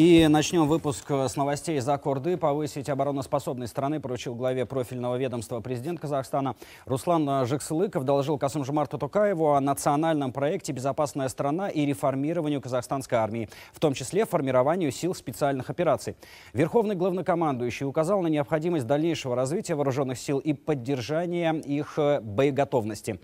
И начнем выпуск э, с новостей за Корды. Повысить обороноспособность страны поручил главе профильного ведомства президент Казахстана. Руслан э, Жексылыков доложил Касымжимарту Тукаеву о национальном проекте «Безопасная страна» и реформированию казахстанской армии, в том числе формированию сил специальных операций. Верховный главнокомандующий указал на необходимость дальнейшего развития вооруженных сил и поддержания их э, боеготовности.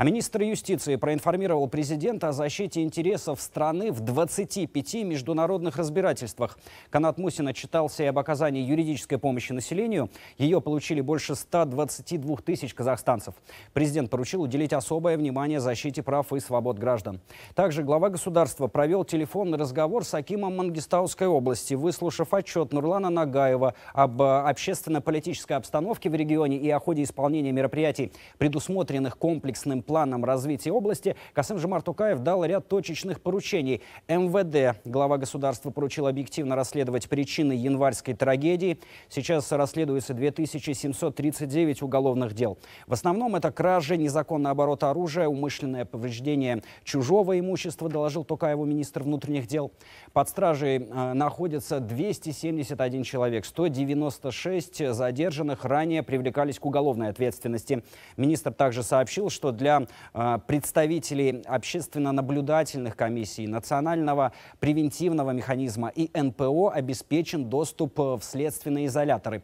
А министр юстиции проинформировал президента о защите интересов страны в 25 международных разбирательствах. Канат Мусин отчитался и об оказании юридической помощи населению. Ее получили больше 122 тысяч казахстанцев. Президент поручил уделить особое внимание защите прав и свобод граждан. Также глава государства провел телефонный разговор с Акимом Мангистауской области, выслушав отчет Нурлана Нагаева об э, общественно-политической обстановке в регионе и о ходе исполнения мероприятий, предусмотренных комплексным планом развития области, Касым Жомар Тукаев дал ряд точечных поручений. МВД глава государства поручил объективно расследовать причины январской трагедии. Сейчас расследуется 2739 уголовных дел. В основном это кражи, незаконный оборот оружия, умышленное повреждение чужого имущества, доложил Тукаеву министр внутренних дел. Под стражей э, находится 271 человек, 196 задержанных ранее привлекались к уголовной ответственности. Министр также сообщил, что для Э, представителей общественно-наблюдательных комиссий, национального превентивного механизма и НПО обеспечен доступ э, в следственные изоляторы.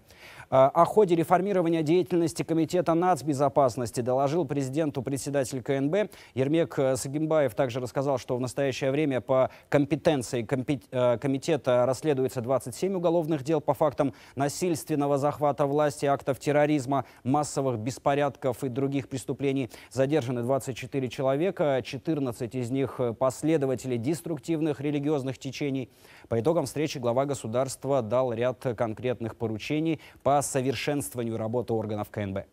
Э, о ходе реформирования деятельности Комитета нацбезопасности доложил президенту председатель КНБ. Ермек э, Сагимбаев также рассказал, что в настоящее время по компетенции э, комитета расследуется 27 уголовных дел по фактам насильственного захвата власти, актов терроризма, массовых беспорядков и других преступлений. Задержаны 24 человека, 14 из них последователи деструктивных религиозных течений. По итогам встречи глава государства дал ряд конкретных поручений по по совершенствованию работы органов КНБ.